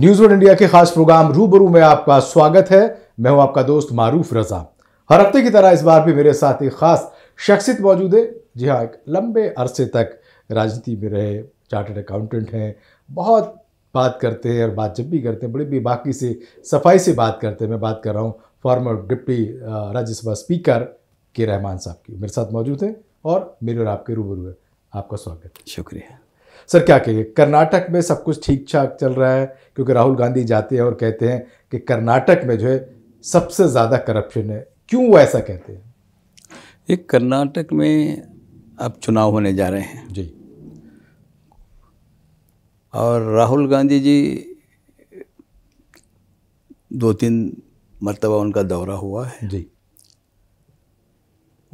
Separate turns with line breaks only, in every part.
News one India के खास programme रूबरू में आपका स्वागत है मैं हूं आपका दोस्त मारूफ रजा हर हफ्ते की तरह इस बार भी मेरे साथ एक खास शख्सियत मौजूद है जी हाँ एक लंबे अरसे तक राजनीति में रहे चार्टर्ड अकाउंटेंट हैं बहुत बात करते हैं और बात जब भी करते हैं बड़ी भी बाकी से सफाई से बात करते हैं मैं बात कर रहा हूँ फॉर्मर डिप्टी राज्यसभा स्पीकर के रहमान साहब की मेरे साथ मौजूद हैं और मेरे और आपके रूबरू है आपका स्वागत शुक्रिया सर क्या कहिए कर्नाटक में सब कुछ ठीक ठाक चल रहा है क्योंकि राहुल गांधी जाते हैं और कहते हैं कि कर्नाटक में जो है सबसे ज़्यादा करप्शन है क्यों वो ऐसा कहते हैं
ये कर्नाटक में अब चुनाव होने जा रहे हैं जी और राहुल गांधी जी दो तीन मरतबा उनका दौरा हुआ है जी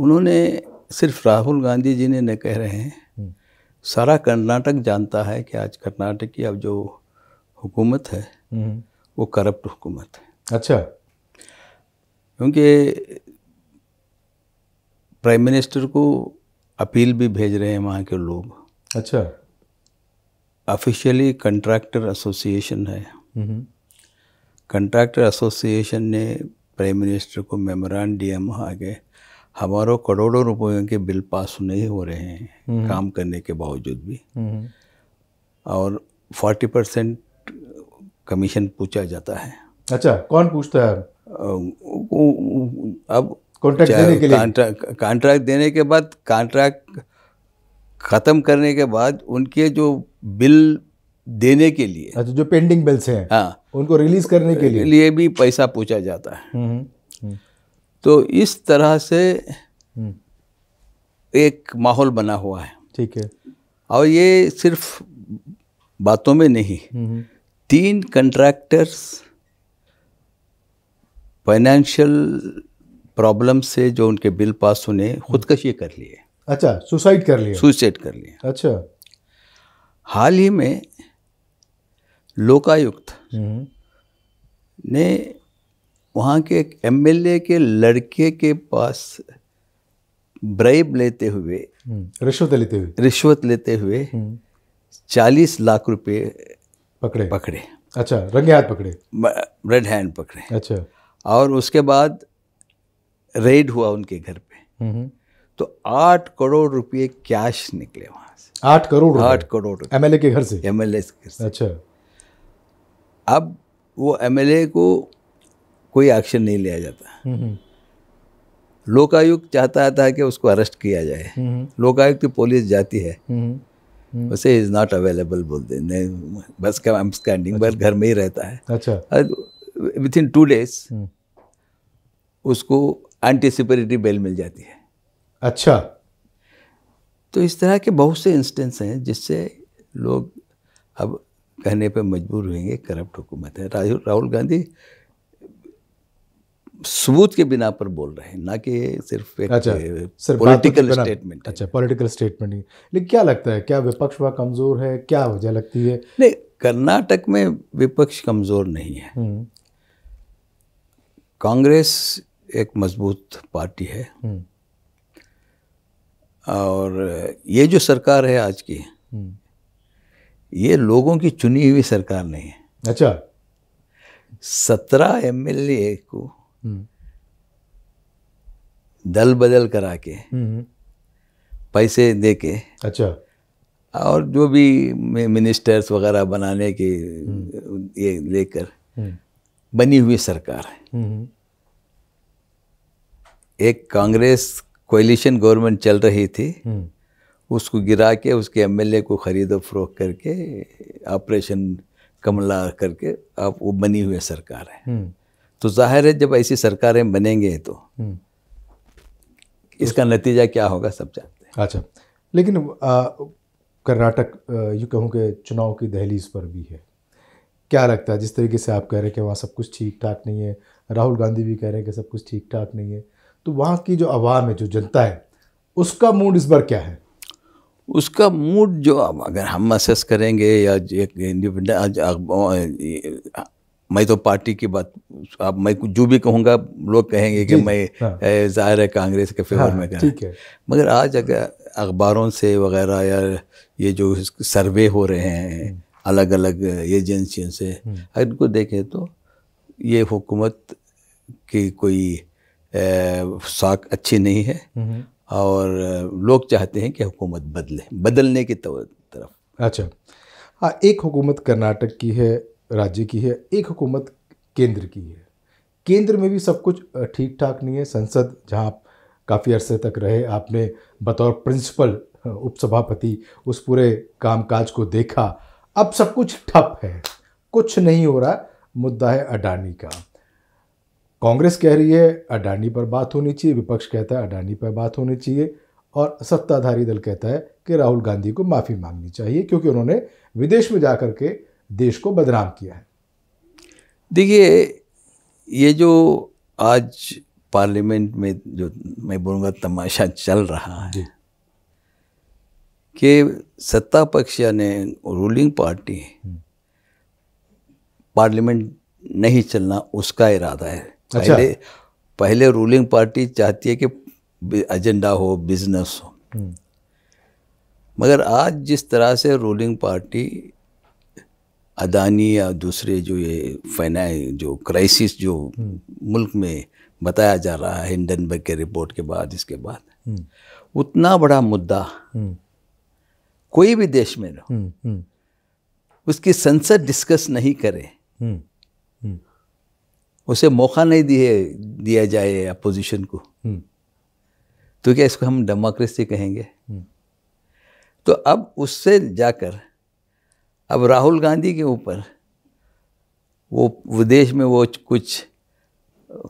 उन्होंने सिर्फ राहुल गांधी जी ने न कह रहे हैं सारा कर्नाटक जानता है कि आज कर्नाटक की अब जो हुकूमत है हम्म। वो करप्ट हुकूमत है अच्छा क्योंकि प्राइम मिनिस्टर को अपील भी भेज रहे हैं वहाँ के लोग अच्छा ऑफिशियली कंट्रैक्टर एसोसिएशन है हम्म। कंट्रैक्टर एसोसिएशन ने प्राइम मिनिस्टर को मेमोरान डी आगे हमारों करोड़ों रुपयों के बिल पास नहीं हो रहे हैं हम्म। काम करने के बावजूद भी हम्म। और फोर्टी परसेंट कमीशन पूछा जाता है
अच्छा कौन पूछता है अब कॉन्ट्रैक्ट देने के लिए
कॉन्ट्रैक्ट देने के बाद कॉन्ट्रैक्ट ख़त्म करने के बाद उनके जो बिल देने के लिए
अच्छा जो पेंडिंग बिल्स हैं हाँ उनको रिलीज करने के लिए
लिए भी पैसा पूछा जाता है हम्म। तो इस तरह से हम्म। एक माहौल बना हुआ है ठीक है और ये सिर्फ बातों में नहीं हम्म, हम्म। तीन कंट्रैक्टर्स फाइनेंशियल प्रॉब्लम से जो उनके बिल पास होने
खुदकशी कर लिए अच्छा सुसाइड कर लिए सुसाइड कर लिए अच्छा
हाल ही में लोकायुक्त ने वहाँ के एक एम के लड़के के पास ब्रेब लेते हुए हम्म, रिश्वत लेते हुए रिश्वत लेते हुए हम्म। चालीस लाख रुपए पकड़े पकड़े
अच्छा रंगे हाथ पकड़े
रेड हैंड पकड़े अच्छा और उसके बाद रेड हुआ उनके घर पे हम्म, तो आठ करोड़ रुपए कैश निकले वहां
से आठ करोड़ आठ करोड़ एमएलए के घर से एमएलए के घर से अच्छा
अब वो एमएलए को कोई एक्शन नहीं लिया जाता हम्म, हम्म। लोकायुक्त चाहता था कि उसको अरेस्ट किया जाए हम्म, लोकायुक्त की पुलिस जाती है उसे इज नॉट अवेलेबल बोलते नहीं बस का आई एम स्टैंडिंग बस अच्छा। घर में ही रहता है अच्छा विद इन टू डेज उसको एंटिसिपेटरी बेल मिल जाती है अच्छा तो इस तरह के बहुत से इंस्टेंस हैं जिससे लोग अब कहने पे मजबूर हुएंगे करप्ट हुकूमत है राहुल गांधी सबूत के बिना पर बोल रहे हैं ना कि सिर्फ एक अच्छा, सिर्फ पॉलिटिकल स्टेटमेंट
अच्छा पॉलिटिकल स्टेटमेंट लेकिन क्या लगता है क्या विपक्ष वह कमज़ोर है क्या वजह लगती है
नहीं कर्नाटक में विपक्ष कमज़ोर नहीं है हम्म। कांग्रेस एक मजबूत पार्टी है हम्म। और ये जो सरकार है आज की हम्म। ये लोगों की चुनी हुई सरकार नहीं है अच्छा सत्रह एम को
हम्म।
दल बदल करा के हम्म, हम्म। पैसे दे के अच्छा और जो भी मिनिस्टर्स वगैरह बनाने के ये लेकर बनी हुई सरकार है एक कांग्रेस कोलिशन गवर्नमेंट चल रही थी उसको गिरा के उसके एमएलए को खरीदो फरोख करके ऑपरेशन कमला करके आप वो बनी हुई सरकार है तो जाहिर है जब ऐसी सरकारें बनेंगे तो हम्म। इसका नतीजा क्या होगा सब जानते
हैं अच्छा लेकिन कर्नाटक यूँ कहूँ कि चुनाव की दहलीज पर भी है क्या लगता है जिस तरीके से आप कह रहे हैं कि वहाँ सब कुछ ठीक ठाक नहीं है राहुल गांधी भी कह रहे हैं कि सब कुछ ठीक ठाक नहीं है तो वहाँ की जो आवाम है जो जनता है उसका मूड इस बार क्या है उसका मूड जो
अगर हम असेस करेंगे या इंडिपेंडेंट मैं तो पार्टी की बात आप मैं जो भी कहूँगा लोग कहेंगे कि मैं हाँ। जाहिर है कांग्रेस के फेवर हाँ, में कहा मगर आज अगर अखबारों से वगैरह या ये जो सर्वे हो रहे हैं हम्म। अलग अलग एजेंसियों से हम्म। अगर इनको देखें तो ये हुकूमत की कोई साख अच्छी नहीं है हम्म। और लोग चाहते हैं कि हुकूमत बदले बदलने की तरफ
अच्छा हाँ एक हुकूमत कर्नाटक की है राज्य की है एक हुकूमत केंद्र की है केंद्र में भी सब कुछ ठीक ठाक नहीं है संसद जहाँ आप काफ़ी अरसे तक रहे आपने बतौर प्रिंसिपल उपसभापति उस पूरे कामकाज को देखा अब सब कुछ ठप है कुछ नहीं हो रहा मुद्दा है अडानी का कांग्रेस कह रही है अडानी पर बात होनी चाहिए विपक्ष कहता है अडानी पर बात होनी चाहिए और सत्ताधारी दल कहता है कि राहुल गांधी को माफ़ी मांगनी चाहिए क्योंकि उन्होंने विदेश में जा कर के देश को बदनाम किया है
देखिए ये जो आज पार्लियामेंट में जो मैं बोलूँगा तमाशा चल रहा है कि सत्ता पक्ष यानी रूलिंग पार्टी हम्म। पार्लियामेंट नहीं चलना उसका इरादा है अच्छा। पहले पहले रूलिंग पार्टी चाहती है कि एजेंडा हो बिजनेस हो हम्म। मगर आज जिस तरह से रूलिंग पार्टी अदानी या दूसरे जो ये फैना जो क्राइसिस जो हम्म। मुल्क में बताया जा रहा है हिंडनबर्ग के रिपोर्ट के बाद इसके बाद हम्म। उतना बड़ा मुद्दा हम्म। कोई भी देश में हुँ. उसकी संसद डिस्कस नहीं करे उसे मौका नहीं दिए दिया जाए अपोजिशन को तो क्या इसको हम डेमोक्रेसी कहेंगे तो अब उससे जाकर अब राहुल गांधी के ऊपर वो विदेश में वो कुछ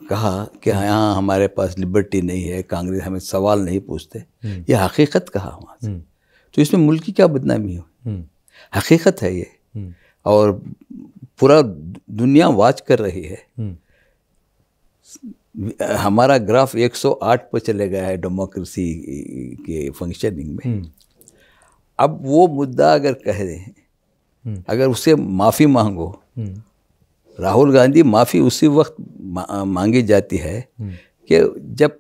कहा कि हाँ हमारे पास लिबर्टी नहीं है कांग्रेस हमें सवाल नहीं पूछते हम्म। ये हकीकत कहा वहाँ हम्म। तो इसमें मुल्क की क्या बदनामी हो हम्म। हकीकत है ये और पूरा दुनिया वाच कर रही है हमारा ग्राफ 108 पर चले गया है डेमोक्रेसी के फंक्शनिंग में अब वो मुद्दा अगर कह रहे हैं हम्म। अगर उससे माफ़ी मांगो
हम्म।
राहुल गांधी माफ़ी उसी वक्त मा, मांगी जाती है हम्म। कि जब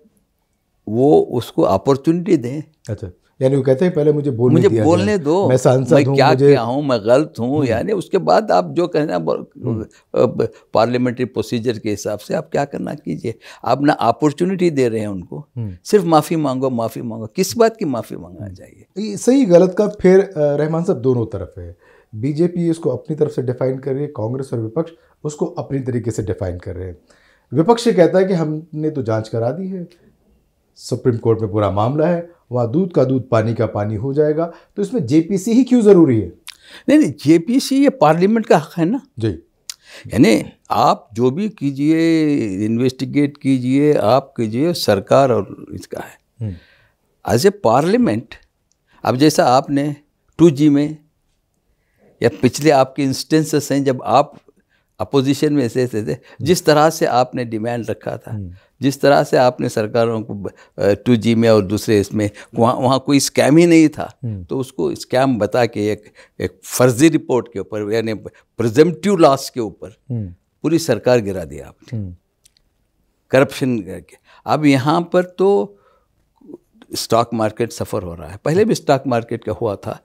वो उसको अपॉर्चुनिटी दें
अच्छा यानी वो कहते हैं पहले मुझे बोल मुझे दिया बोलने दो मैं मैं क्या मुझे... क्या
हूँ मैं गलत हूँ यानी उसके बाद आप जो कहना पार्लियामेंट्री प्रोसीजर के हिसाब से आप क्या करना कीजिए आप ना अपॉर्चुनिटी दे रहे हैं उनको सिर्फ माफ़ी मांगो माफ़ी मांगो किस बात की माफ़ी मांगना
चाहिए सही गलत का फिर रहमान साहब दोनों तरफ है बीजेपी इसको अपनी तरफ से डिफाइन कर रही है कांग्रेस और विपक्ष उसको अपनी तरीके से डिफाइन कर रहे हैं विपक्ष ये कहता है कि हमने तो जांच करा दी है सुप्रीम कोर्ट में पूरा मामला है वहाँ दूध का दूध पानी का पानी हो जाएगा तो इसमें जेपीसी ही क्यों ज़रूरी है नहीं नहीं जेपीसी ये पार्लियामेंट का हक है ना जी यानी
आप जो भी कीजिए इन्वेस्टिगेट कीजिए आप कीजिए सरकार और इसका है एज ए पार्लियामेंट अब जैसा आपने टू जी में या पिछले आपके इंस्टेंसेस हैं जब आप अपोजिशन में ऐसे ऐसे थे जिस तरह से आपने डिमांड रखा था हम्म। जिस तरह से आपने सरकारों को टू जी में और दूसरे इसमें वहाँ वहाँ कोई स्कैम ही नहीं था हम्म। तो उसको स्कैम बता के एक एक फर्जी रिपोर्ट के ऊपर यानी प्रजेंटिव लॉस के ऊपर हम्म। पूरी सरकार गिरा दिया आपने करप्शन करके अब यहाँ पर तो स्टॉक मार्केट सफ़र हो रहा है पहले भी स्टॉक मार्केट का हुआ था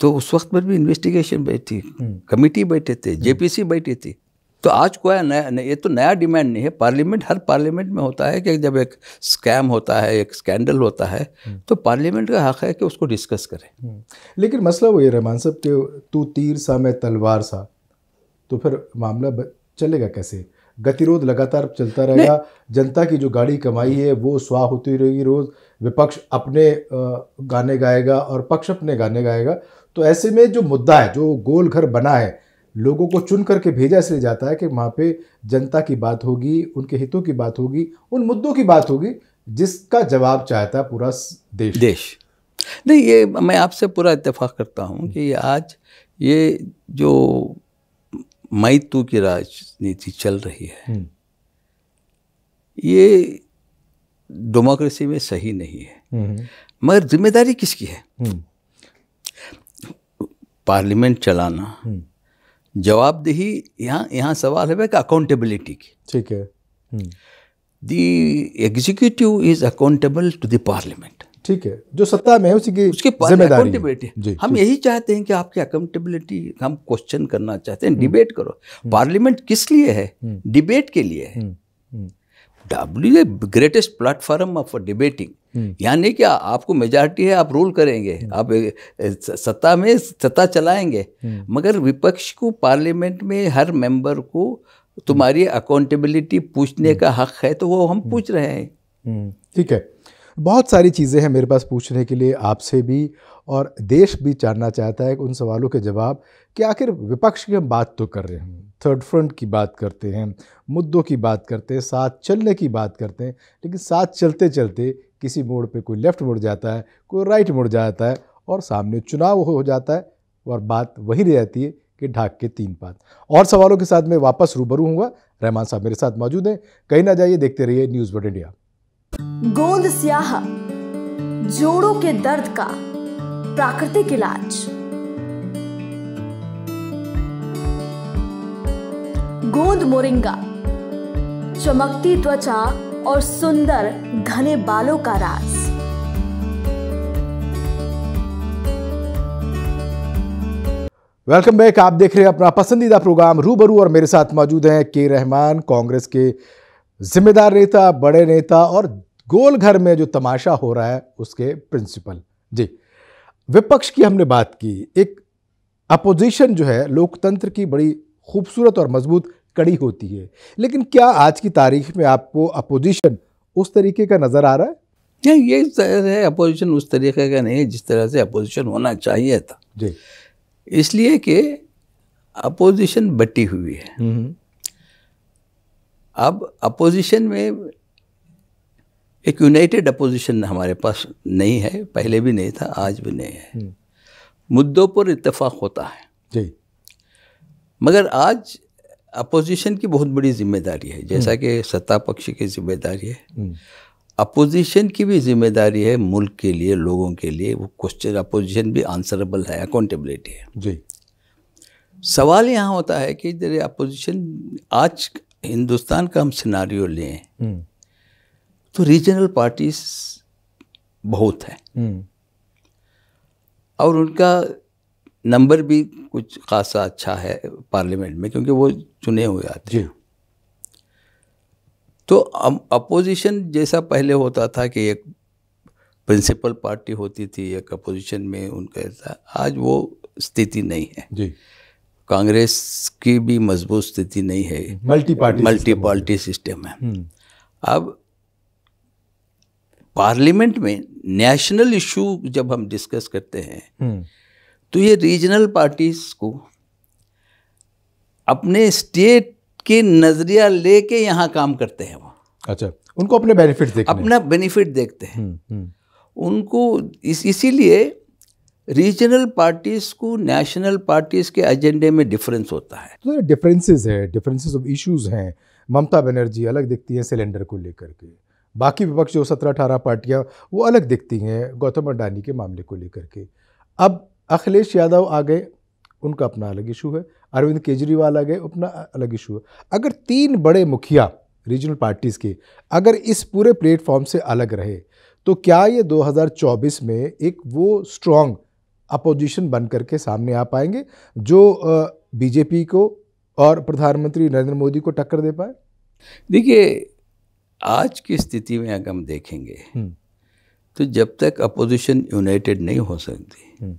तो उस वक्त पर भी इन्वेस्टिगेशन बैठी कमेटी हम्म। बैठे थे जेपीसी हम्म। बैठी थी तो आज है नया नहीं ये तो नया डिमांड नहीं है पार्लियामेंट हर पार्लियामेंट में होता है कि जब एक स्कैम होता है एक स्कैंडल होता है हम्म। तो पार्लियामेंट का हक है कि उसको डिस्कस करें
लेकिन मसला वो ये रहमान साहब के तू तीर सा मैं तलवार सा तो फिर मामला चलेगा कैसे गतिरोध लगातार चलता रहेगा जनता की जो गाड़ी कमाई है वो स्वाह होती रहेगी रोज़ विपक्ष अपने गाने गाएगा और पक्ष अपने गाने गाएगा तो ऐसे में जो मुद्दा है जो गोल घर बना है लोगों को चुन करके भेजा इसलिए जाता है कि वहाँ पे जनता की बात होगी उनके हितों की बात होगी उन मुद्दों की बात होगी जिसका जवाब चाहता है पूरा देश देश नहीं ये मैं
आपसे पूरा इतफाक़ करता हूँ कि आज ये जो मैतू की राजनीति चल रही है हम्म। ये डेमोक्रेसी में सही नहीं है हम्म। मगर जिम्मेदारी किसकी है हम्म। पार्लियामेंट चलाना
हम्म।
जवाबदेही यहाँ यहाँ सवाल है कि अकाउंटेबिलिटी की ठीक है the executive is accountable to the parliament
ठीक है जो सत्ता में है उसी की उसकी अकाउंटेबिलिटी हम यही चाहते हैं कि आपकी अकाउंटेबिलिटी
हम क्वेश्चन करना चाहते हैं डिबेट हम्म। करो पार्लियामेंट हम्म। किस लिए है डिबेट के लिए है W a greatest platform of debating यानी कि आपको मेजॉरिटी है आप रूल करेंगे hmm. आप सत्ता में सत्ता चलाएंगे hmm. मगर विपक्ष को पार्लियामेंट में हर मेंबर को तुम्हारी अकाउंटेबिलिटी पूछने hmm. का हक है तो वो हम पूछ रहे
हैं ठीक है बहुत सारी चीज़ें हैं मेरे पास पूछने के लिए आपसे भी और देश भी जानना चाहता है कि उन सवालों के जवाब कि आखिर विपक्ष की हम बात तो कर रहे हैं थर्ड फ्रंट की बात करते हैं मुद्दों की बात करते हैं साथ चलने की बात करते हैं लेकिन साथ चलते चलते किसी मोड़ पे कोई लेफ़्ट मुड़ जाता है कोई राइट मुड़ जाता है और सामने चुनाव हो जाता है और बात वही रह जाती है कि ढाक के तीन पात और सवालों के साथ मैं वापस रूबरू हूँ रहमान साहब मेरे साथ मौजूद हैं कहीं ना जाइए देखते रहिए न्यूज़ वर्ड इंडिया गोंद स्याह जोड़ों के दर्द का प्राकृतिक इलाज
गोंद मोरिंगा चमकती त्वचा और सुंदर घने बालों का राज
वेलकम बैक आप देख रहे हैं अपना पसंदीदा प्रोग्राम रूबरू और मेरे साथ मौजूद हैं के रहमान कांग्रेस के जिम्मेदार नेता बड़े नेता और गोल घर में जो तमाशा हो रहा है उसके प्रिंसिपल जी विपक्ष की हमने बात की एक अपोजिशन जो है लोकतंत्र की बड़ी खूबसूरत और मजबूत कड़ी होती है लेकिन क्या आज की तारीख में आपको अपोजिशन उस तरीके का नज़र आ रहा है
नहीं ये है अपोजिशन उस तरीके का नहीं जिस तरह से अपोजिशन होना चाहिए था जी इसलिए कि अपोजिशन बटी हुई है हम्म। अब अपोजिशन में एक यूनाइटेड अपोजिशन हमारे पास नहीं है पहले भी नहीं था आज भी नहीं है हम्म। मुद्दों पर इतफाक होता है जी मगर आज अपोजिशन की बहुत बड़ी जिम्मेदारी है जैसा हम्म। कि सत्ता पक्ष की जिम्मेदारी है अपोजिशन हम्म। की भी जिम्मेदारी है मुल्क के लिए लोगों के लिए वो क्वेश्चन अपोजिशन भी आंसरेबल है अकाउंटेबिलिटी है जी सवाल यहाँ होता है कि जरे अपोजिशन आज हिंदुस्तान का हम सिनारियो लें तो रीजनल पार्टीज बहुत हैं हम्म। और उनका नंबर भी कुछ खासा अच्छा है पार्लियामेंट में क्योंकि वो चुने हुए आते हैं तो अपोजिशन जैसा पहले होता था कि एक प्रिंसिपल पार्टी होती थी एक अपोजिशन में उनका ऐसा आज वो स्थिति नहीं है जी कांग्रेस की भी मजबूत स्थिति नहीं है multi party multi party system है हम्म। अब पार्लियामेंट में नेशनल इशू जब हम डिस्कस करते हैं हम्म। तो ये रीजनल पार्टीज को अपने स्टेट के नज़रिया लेके यहाँ काम करते हैं वो
अच्छा उनको अपने बेनिफिट देखते
अपना बेनिफिट देखते हैं हम्म, हम्म। उनको इस इसीलिए रीजनल पार्टीज को नेशनल पार्टीज के एजेंडे में डिफरेंस होता
है तो डिफरेंसेस है डिफरेंसेस ऑफ इश्यूज हैं ममता बनर्जी अलग दिखती है सिलेंडर को लेकर के बाकी विपक्ष जो सत्रह अठारह पार्टियाँ वो अलग दिखती हैं गौतम अडानी के मामले को लेकर के अब अखिलेश यादव आ गए उनका अपना अलग इशू है अरविंद केजरीवाल आ गए अपना अलग इशू है अगर तीन बड़े मुखिया रीजनल पार्टीज़ के अगर इस पूरे प्लेटफॉर्म से अलग रहे तो क्या ये 2024 में एक वो स्ट्रॉन्ग अपोजिशन बन करके सामने आ पाएंगे जो बीजेपी को और प्रधानमंत्री नरेंद्र मोदी को टक्कर दे पाए देखिए
आज की स्थिति में अगर हम देखेंगे हम्म। तो जब तक अपोजिशन यूनाइटेड नहीं हो सकती हम्म।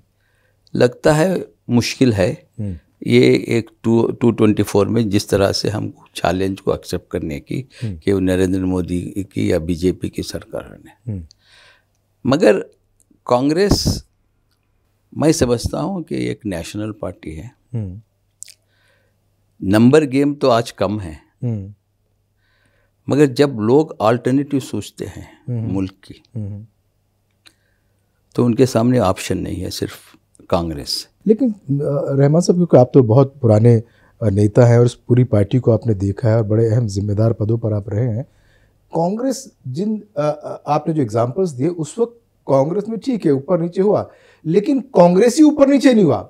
लगता है मुश्किल है हम्म। ये एक टू टू ट्वेंटी फोर में जिस तरह से हम चैलेंज को एक्सेप्ट करने की कि नरेंद्र मोदी की या बीजेपी की सरकार ने मगर कांग्रेस मैं समझता हूँ कि एक नेशनल पार्टी है नंबर गेम तो आज कम है मगर जब लोग अल्टरनेटिव सोचते हैं हम्म। मुल्क की हम्म। तो उनके सामने ऑप्शन नहीं है सिर्फ कांग्रेस
लेकिन रहमान साहब क्योंकि आप तो बहुत पुराने नेता हैं और इस पूरी पार्टी को आपने देखा है और बड़े अहम जिम्मेदार पदों पर आप रहे हैं कांग्रेस जिन आपने जो एग्जाम्पल्स दिए उस वक्त कांग्रेस में ठीक है ऊपर नीचे हुआ लेकिन कांग्रेस ही ऊपर नीचे नहीं हुआ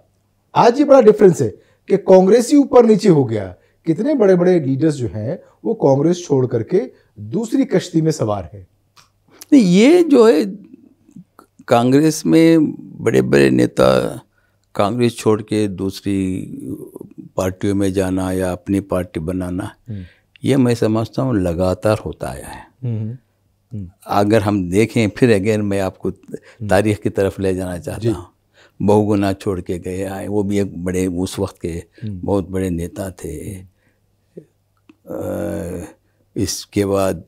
आज ये बड़ा डिफरेंस है कि कांग्रेस ही ऊपर नीचे हो गया कितने बड़े बड़े लीडर्स जो हैं वो कांग्रेस छोड़ करके दूसरी कश्ती में सवार है ये जो है
कांग्रेस में बड़े बड़े नेता कांग्रेस छोड़ के दूसरी पार्टियों में जाना या अपनी पार्टी बनाना हम्म। ये मैं समझता हूँ लगातार होता आया है हम्म, हम्म, अगर हम देखें फिर अगेन मैं आपको तारीख की तरफ ले जाना चाहता हूँ बहुगुना छोड़ के गए आए वो भी एक बड़े उस वक्त के बहुत बड़े नेता थे इसके बाद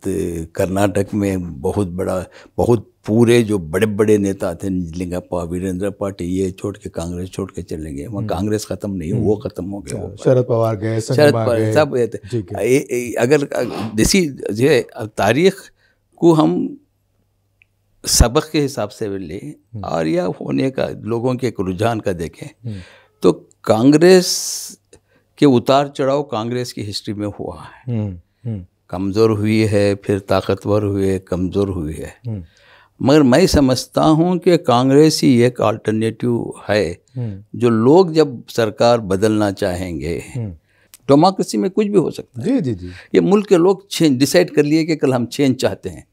कर्नाटक में बहुत बड़ा बहुत पूरे जो बड़े बड़े नेता थे निजलिंगप्पा वीरेंद्र पाटी ये छोड़ के कांग्रेस छोड़ के चले गए वहाँ हम्म। कांग्रेस खत्म नहीं हम्म। वो खत्म हो गया अच्छा, शरद पवार
गए शरद पवार सब
अगर देसी जो तारीख को हम सबक के हिसाब से भी लें हम्म। और या होने का लोगों के एक रुझान का देखें तो कांग्रेस कि उतार चढ़ाव कांग्रेस की हिस्ट्री में हुआ है हम्म, हम्म। कमज़ोर हुई है फिर ताकतवर हुए कमज़ोर हुई है हम्म। मगर मैं समझता हूं कि कांग्रेस ही एक अल्टरनेटिव है जो लोग जब सरकार बदलना चाहेंगे डेमोक्रेसी में कुछ भी हो सकता है जी जी जी ये मुल्क के लोग चेंज डिसाइड कर लिए कि कल हम चेंज चाहते हैं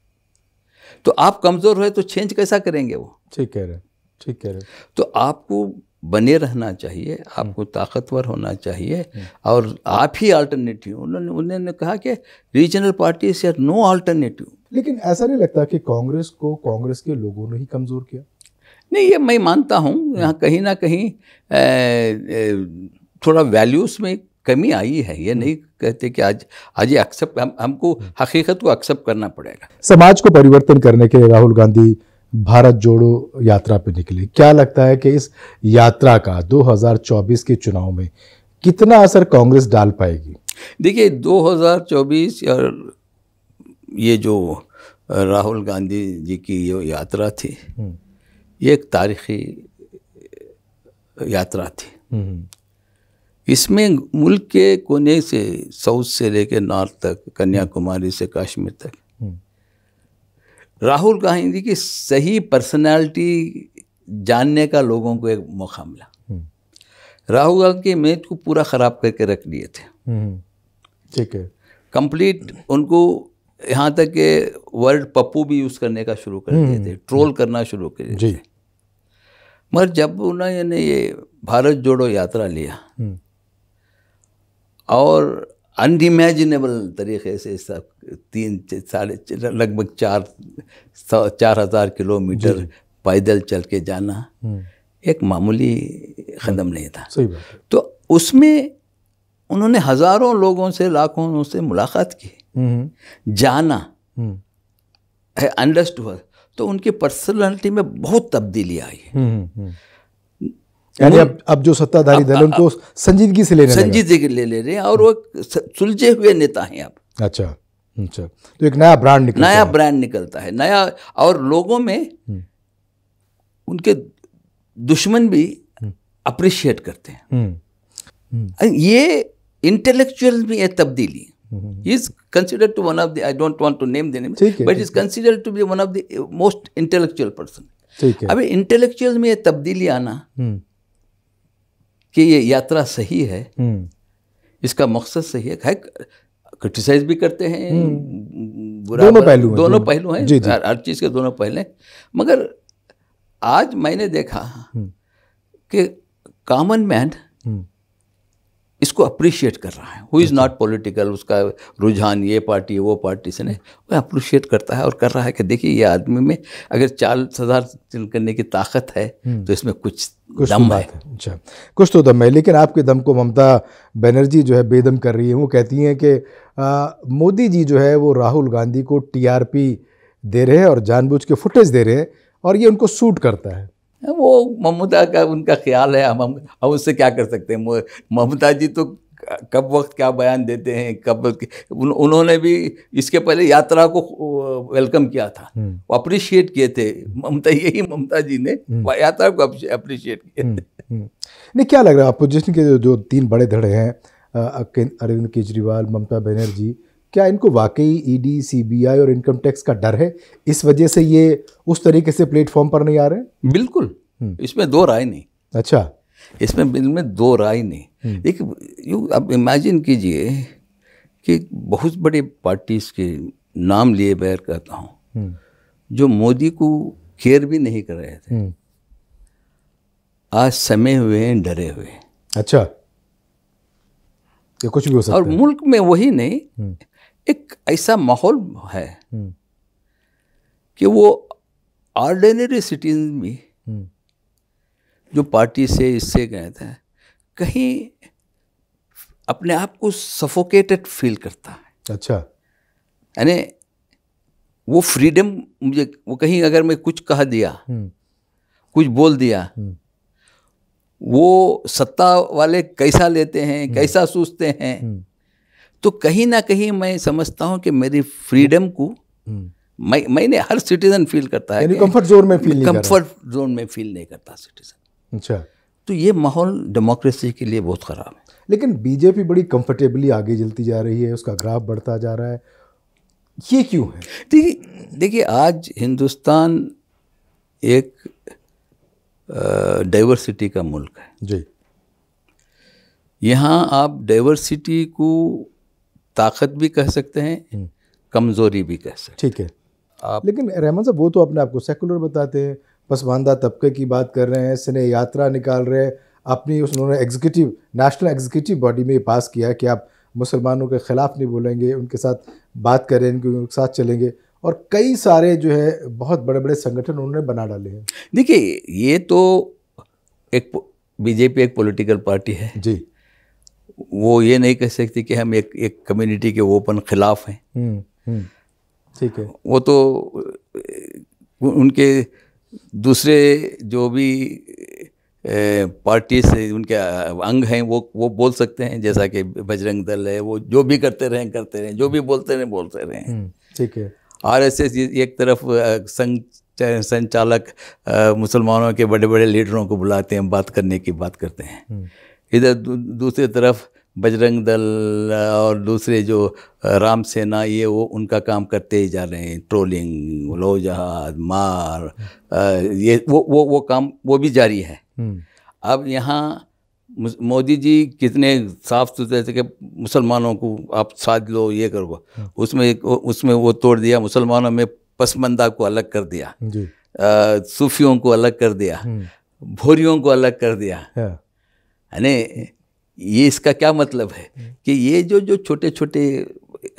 तो आप कमज़ोर हुए तो चेंज कैसा करेंगे वो
ठीक कह रहे ठीक कह रहे
तो आपको बने रहना चाहिए आपको ताकतवर होना चाहिए और आप ही अल्टरनेटिव उन्होंने उन्होंने कहा कि रीजनल पार्टी से नो अल्टरनेटिव
लेकिन ऐसा नहीं लगता कि कांग्रेस को कांग्रेस के लोगों ने ही कमज़ोर किया नहीं ये मैं मानता
हूँ यहाँ कहीं ना कहीं ए, ए, थोड़ा वैल्यूज़ में कमी आई है ये नहीं कहते कि आज आज ये एक्सेप्ट हम हमको हकीकत को एक्सेप्ट करना पड़ेगा
समाज को परिवर्तन करने के राहुल गांधी भारत जोड़ो यात्रा पर निकले क्या लगता है कि इस यात्रा का 2024 के चुनाव में कितना असर कांग्रेस डाल पाएगी
देखिए 2024 और ये जो राहुल गांधी जी की ये यात्रा थी हम्म। ये एक तारीखी यात्रा थी हम्म, हम्म। इसमें मुल्क के कोने से साउथ से लेकर नॉर्थ तक कन्याकुमारी से कश्मीर तक राहुल गांधी की सही पर्सनालिटी जानने का लोगों को एक मौका मिला
हम्म।
राहुल गांधी के इमेज को पूरा ख़राब करके रख लिए थे
हम्म, हम्म। ठीक है
कंप्लीट उनको यहाँ तक के वर्ड पप्पू भी यूज़ करने का शुरू कर दिए थे ट्रोल करना शुरू कर दिए मगर जब उन्होंने ये भारत जोड़ो यात्रा लिया और अनइमेजिनेबल तरीके से सब तीन साढ़े लगभग चार सौ चार हज़ार किलोमीटर पैदल चल के जाना हम्म। एक मामूली कदम नहीं था सही बात तो उसमें उन्होंने हज़ारों लोगों से लाखों से मुलाकात की
हम्म, हम्म।
जाना है अंडरस्टूअर तो उनकी पर्सनैलिटी में बहुत तब्दीली आई
है यानी अब अब जो सत्ताधारी दल उनको संजीदगी से ले संजीदगी
ले ले रहे हैं और वो सुलझे हुए नेता हैं अब
अच्छा अच्छा तो एक नया ब्रांड निकलता
नया ब्रांड निकलता है नया और लोगों में हम्म। उनके दुश्मन भी अप्रिशिएट हम्म। करते हैं हम्म। ये इंटेलेक्चुअल भी है तब्दीली is considered to one of the I don't want to name देने but is considered to be one of the most intellectual
person अभी
इंटेलेक्चुअल में ये तब्दीली आना कि ये यात्रा सही है हम्म। इसका मकसद सही है, क्रिटिसाइज भी करते हैं हम्म। बुरा दोनों पहलू दोनों पहलू हैं हर चीज़ के दोनों पहलू मगर आज मैंने देखा हम्म। कि कॉमन मैन इसको अप्रिशिएट कर रहा है हु इज़ नॉट पॉलिटिकल उसका रुझान ये पार्टी वो पार्टी से नहीं वह अप्रिशिएट करता है और कर रहा है कि देखिए ये आदमी में अगर चाल हजार करने की ताकत है हम्म। तो इसमें कुछ
कुछ दम तो है अच्छा कुछ तो दम है लेकिन आपके दम को ममता बनर्जी जो है बेदम कर रही है वो कहती हैं कि मोदी जी जो है वो राहुल गांधी को टीआरपी दे रहे हैं और जानबूझ के फुटेज दे रहे हैं और ये उनको सूट करता है
वो ममता का उनका ख्याल है हम हम उससे क्या कर सकते हैं ममता जी तो कब वक्त क्या बयान देते हैं कब उन, उन्होंने भी इसके पहले यात्रा को वेलकम किया था अप्रिशिएट हम्म। किए थे ममता यही ममता जी ने हम्म। यात्रा को अप्रिशिएट
किए हम्म, थे नहीं क्या लग रहा है आपको जिसके जो तीन बड़े धड़े हैं अरविंद केजरीवाल ममता बनर्जी क्या इनको वाकई ईडी e सीबीआई और इनकम टैक्स का डर है इस वजह से ये उस तरीके से प्लेटफॉर्म पर नहीं आ रहे बिल्कुल
हम्म। इसमें दो राय नहीं अच्छा इसमें बिल में दो राय नहीं हम्म। एक यू अब इमेजिन कीजिए कि बहुत बड़े पार्टीज के नाम लिए बैर कहता हूँ हम्म। जो मोदी को केयर भी नहीं कर रहे
थे आज
समय हुए हैं डरे हुए
अच्छा ये कुछ भी हो सकता और
है। मुल्क में वही नहीं एक ऐसा माहौल है हम्म। कि वो ऑर्डिनरी सिटीजन भी हम्म। जो पार्टी से इससे गए थे कहीं अपने आप को सफोकेटेड फील करता
है अच्छा
यानी वो फ्रीडम मुझे वो कहीं अगर मैं कुछ कह दिया हम्म। कुछ बोल दिया वो सत्ता वाले कैसा लेते हैं कैसा सोचते हैं तो कहीं ना कहीं मैं समझता हूँ कि मेरी फ्रीडम को हम्म। मैं मैंने हर सिटीजन फील करता है कंफर्ट जोन में फील कंफर्ट जोन में फील नहीं करता सिटीजन
अच्छा तो ये
माहौल डेमोक्रेसी के लिए बहुत ख़राब है
लेकिन बीजेपी बड़ी कंफर्टेबली आगे चलती जा रही है उसका ग्राफ बढ़ता जा रहा है ये क्यों है देखिए देखिए
आज हिंदुस्तान एक डाइवर्सिटी का मुल्क है जी यहाँ आप डाइवर्सिटी को ताकत भी कह सकते हैं हम्म। कमज़ोरी भी कह
सकते हैं ठीक है आप लेकिन रहमान साहब वो तो अपने आपको सेकुलर बताते हैं पसमानदा तबके की बात कर रहे हैं स्ने यात्रा निकाल रहे हैं अपनी उन्होंने एग्जीक्यूटिव नेशनल एग्जीक्यूटिव बॉडी में पास किया कि आप मुसलमानों के ख़िलाफ़ नहीं बोलेंगे उनके साथ बात करें उनके साथ चलेंगे और कई सारे जो है बहुत बड़े बड़े संगठन उन्होंने बना डाले हैं
देखिए ये तो एक बीजेपी एक पॉलिटिकल पार्टी है जी वो ये नहीं कह सकती कि हम एक एक कम्युनिटी के ओपन खिलाफ हैं
हम्म, हम्म, ठीक है
वो तो उनके दूसरे जो भी पार्टी से उनके अंग हैं वो वो बोल सकते हैं जैसा कि बजरंग दल है वो जो भी करते रहें करते रहें जो भी बोलते रहें बोलते रहें हम्म, ठीक है आरएसएस एक तरफ संघ संचालक मुसलमानों के बड़े बड़े लीडरों को बुलाते हैं बात करने की बात करते हैं इधर दूसरी तरफ बजरंग दल और दूसरे जो राम सेना ये वो उनका काम करते ही जा रहे हैं ट्रोलिंग लो जहाज मार ये वो वो वो काम वो भी जारी है हम्म। अब यहाँ मोदी जी कितने साफ सुथरे थे कि मुसलमानों को आप साथ लो ये करो हाँ। उसमें उसमें वो तोड़ दिया मुसलमानों में पसमंदा को अलग कर दिया सूफियों को अलग कर दिया हम्म। भोरियों को अलग कर दिया हाँ। यानी ये इसका क्या मतलब है हम्म। कि ये जो जो छोटे छोटे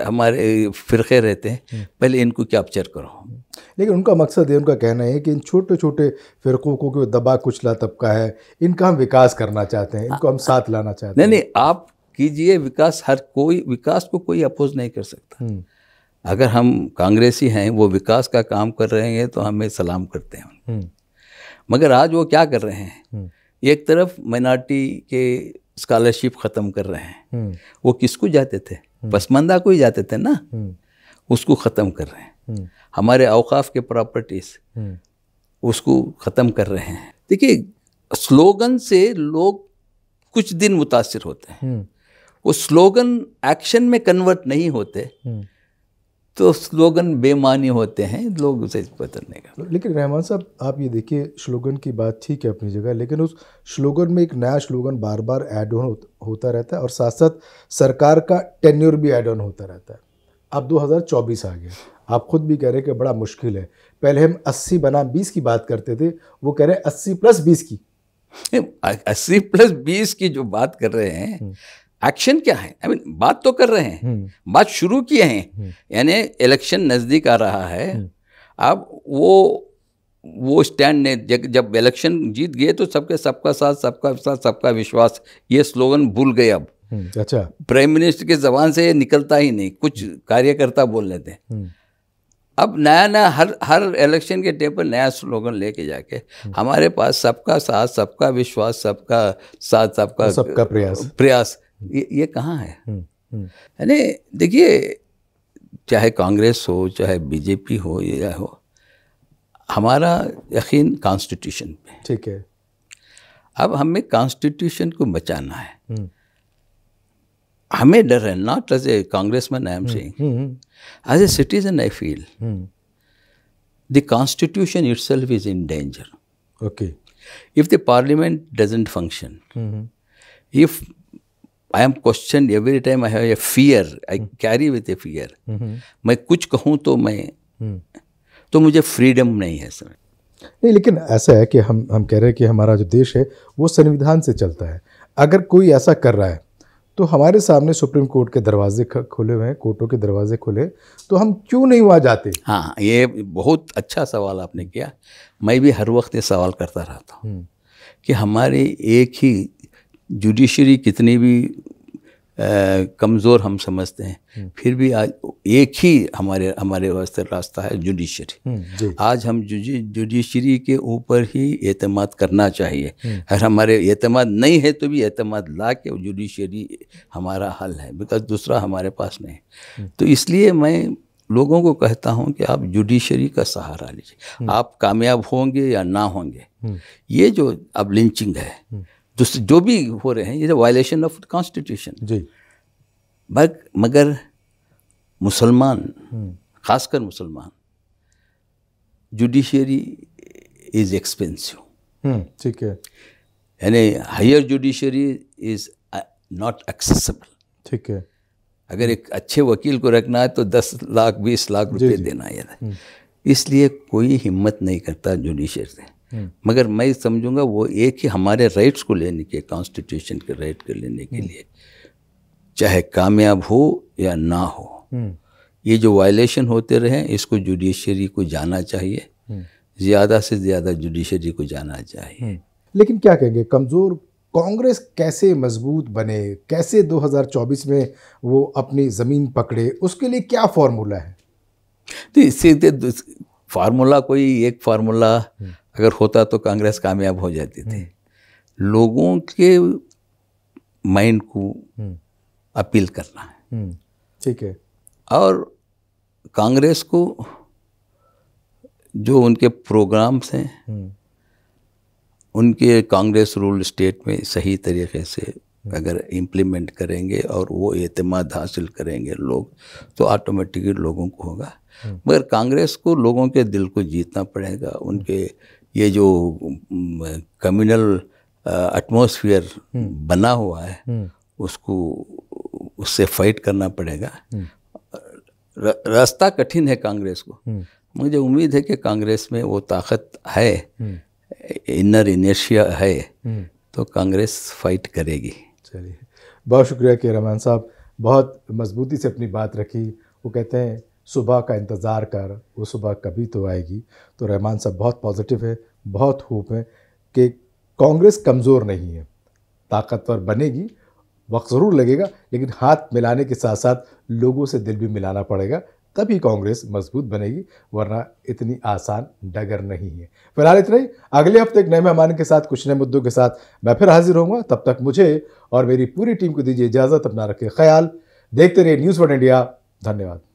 हमारे फ़िरक़े रहते हैं हम्म। पहले इनको कैप्चर करो हम्म।
लेकिन उनका मकसद है उनका कहना है कि इन छोटे छोटे फ़िरक़ों को कि दबा कुचला तबका है इनका हम विकास करना चाहते हैं इनको हम साथ लाना चाहते हैं
नहीं नहीं आप कीजिए विकास हर कोई विकास को कोई अपोज नहीं कर सकता अगर हम कांग्रेसी हैं वो विकास का काम कर रहे हैं तो हमें सलाम करते हैं मगर आज वो क्या कर रहे हैं एक तरफ माइनार्टी के स्कॉलरशिप ख़त्म कर रहे हैं हम्म। वो किसको जाते थे पसमानदा हम्म। को ही जाते थे ना हम्म। उसको ख़त्म कर रहे हैं हमारे अवकाफ़ के प्रॉपर्टीज़ उसको ख़त्म कर रहे हैं देखिए स्लोगन से लोग कुछ दिन मुतासर होते हैं वो स्लोगन एक्शन में कन्वर्ट नहीं होते तो स्लोगन बेमानी होते हैं लोग उसे बदलने
का लेकिन रहमान साहब आप ये देखिए स्लोगन की बात ठीक है अपनी जगह लेकिन उस स्लोगन में एक नया स्लोगन बार बार ऐड ऑन होता रहता है और साथ साथ सरकार का टेन्योर भी ऐड ऑन होता रहता है अब 2024 आ गया आप खुद भी कह रहे हैं कि बड़ा मुश्किल है पहले हम 80 बनाम 20 की बात करते थे वो कह रहे हैं अस्सी प्लस बीस की
अस्सी प्लस बीस की जो बात कर रहे हैं हम्म। एक्शन क्या है आई I मीन mean, बात तो कर रहे हैं हम्म। बात शुरू किए हैं हम्म। यानी इलेक्शन नज़दीक आ रहा है हम्म। अब वो वो स्टैंड ने जब इलेक्शन जीत गए तो सबके सबका साथ सबका साथ सबका विश्वास ये स्लोगन भूल गए अब अच्छा प्राइम मिनिस्टर के जबान से निकलता ही नहीं कुछ कार्यकर्ता बोल लेते हैं अब नया नया हर हर इलेक्शन के टेबल नया स्लोगन लेके जाके हमारे पास सबका साथ सबका विश्वास सबका साथ सबका तो सबका प्रयास प्रयास ये ये कहाँ है हम्म, हम्म। यानी देखिए चाहे कांग्रेस हो चाहे बीजेपी हो या हो हमारा यकीन कॉन्स्टिट्यूशन पे ठीक है अब हमें कॉन्स्टिट्यूशन को बचाना है हम्म। हमें डर है not as a Congress man I am
saying
as a citizen I feel the constitution itself is in danger okay if the parliament doesn't function if I am question every time I have a fear I carry with a fear मैं कुछ कहूँ तो मैं hmm. तो मुझे freedom नहीं है sir
नहीं लेकिन ऐसा है कि हम हम कह रहे हैं कि हमारा जो देश है वो संविधान से चलता है अगर कोई ऐसा कर रहा है तो हमारे सामने सुप्रीम कोर्ट के दरवाजे खुले हुए हैं कोर्टों के दरवाजे खुले तो हम क्यों नहीं वहाँ जाते
हाँ ये बहुत अच्छा सवाल आपने किया मैं भी हर वक्त ये सवाल करता रहता हूँ hmm. कि हमारे एक ही जुडिशरी कितनी भी कमज़ोर हम समझते हैं हम्म। फिर भी आज एक ही हमारे हमारे वास्ते रास्ता है हम्म, जुडिशरी आज हम जुडिशरी के ऊपर ही एतमाद करना चाहिए हम्म। अगर हमारे एतमाद नहीं है तो भी एतमाद ला के जुडिशरी हमारा हल है बिकॉज दूसरा हमारे पास नहीं तो इसलिए मैं लोगों को कहता हूं कि आप जुडिशरी का सहारा लीजिए आप कामयाब होंगे या ना होंगे ये जो अब लिंचिंग है जो जो भी हो रहे हैं ये वायलेशन ऑफ कॉन्स्टिट्यूशन जी मगर मुसलमान हम्म। खासकर मुसलमान जुडिशरी इज एक्सपेंसिव ठीक है यानी higher judiciary is not accessible ठीक है अगर एक अच्छे वकील को रखना है तो दस लाख बीस लाख रुपए देना है हम्म। इसलिए कोई हिम्मत नहीं करता जुडिशरी से मगर मैं समझूंगा वो एक ही हमारे राइट्स को लेने के कॉन्स्टिट्यूशन के राइट को लेने के लिए चाहे कामयाब हो या ना हो ये जो वायलेशन होते रहे इसको जुडिशरी को जाना चाहिए ज़्यादा से ज़्यादा जुडिशरी को जाना चाहिए
लेकिन क्या कहेंगे कमज़ोर कांग्रेस कैसे मजबूत बने कैसे 2024 में वो अपनी ज़मीन पकड़े उसके लिए क्या फार्मूला है
तो इससे फार्मूला तो कोई एक फार्मूला अगर होता तो कांग्रेस कामयाब हो जाती थी हम्म। लोगों के माइंड को हम्म। अपील करना है हम्म, ठीक है और कांग्रेस को जो उनके प्रोग्राम्स हैं उनके कांग्रेस रूल स्टेट में सही तरीके से अगर इम्प्लीमेंट करेंगे और वो अतमाद हासिल करेंगे लोग तो ऑटोमेटिकली लोगों को होगा मगर कांग्रेस को लोगों के दिल को जीतना पड़ेगा उनके ये जो कम्युनल हम्म। एटमोसफियर बना हुआ है हम्म। उसको उससे फाइट करना पड़ेगा हम्म। रास्ता कठिन है कांग्रेस को मुझे उम्मीद है कि कांग्रेस में वो ताकत है इनर इनर्शिया है तो कांग्रेस फाइट करेगी
चलिए
बहुत शुक्रिया के रमान साहब बहुत मजबूती से अपनी बात रखी वो कहते हैं सुबह का इंतज़ार कर वो सुबह कभी तो आएगी तो रहमान साहब बहुत पॉजिटिव है बहुत होप है कि कांग्रेस कमज़ोर नहीं है ताकतवर बनेगी वक्त ज़रूर लगेगा लेकिन हाथ मिलाने के साथ साथ लोगों से दिल भी मिलाना पड़ेगा तभी कांग्रेस मजबूत बनेगी वरना इतनी आसान डगर नहीं है फिलहाल इतना ही अगले हफ्ते एक नए मेहमान के साथ कुछ नए मुद्दों के साथ मैं फिर हाजिर होऊंगा तब तक मुझे और मेरी पूरी टीम को दीजिए इजाज़त अपना रखे ख्याल देखते रहिए न्यूज़ वन इंडिया धन्यवाद